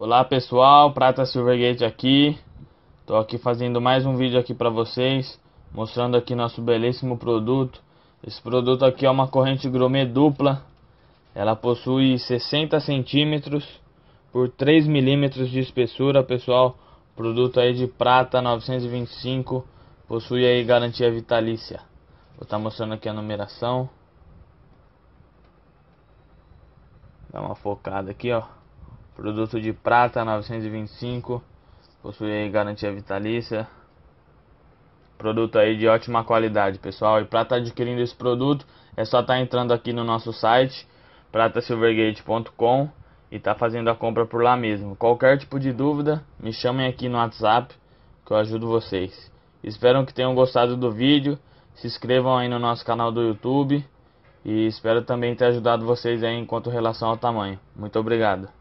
Olá pessoal, Prata Silvergate aqui. Tô aqui fazendo mais um vídeo aqui para vocês, mostrando aqui nosso belíssimo produto. Esse produto aqui é uma corrente gromê dupla. Ela possui 60 centímetros por 3 milímetros de espessura, pessoal. Produto aí de prata 925, possui aí garantia vitalícia. Vou estar tá mostrando aqui a numeração. Dá uma focada aqui, ó. Produto de prata 925, possui garantia vitalícia. Produto aí de ótima qualidade, pessoal. E para estar tá adquirindo esse produto, é só estar tá entrando aqui no nosso site pratasilvergate.com e tá fazendo a compra por lá mesmo. Qualquer tipo de dúvida, me chamem aqui no WhatsApp que eu ajudo vocês. Espero que tenham gostado do vídeo. Se inscrevam aí no nosso canal do YouTube e espero também ter ajudado vocês aí enquanto relação ao tamanho. Muito obrigado.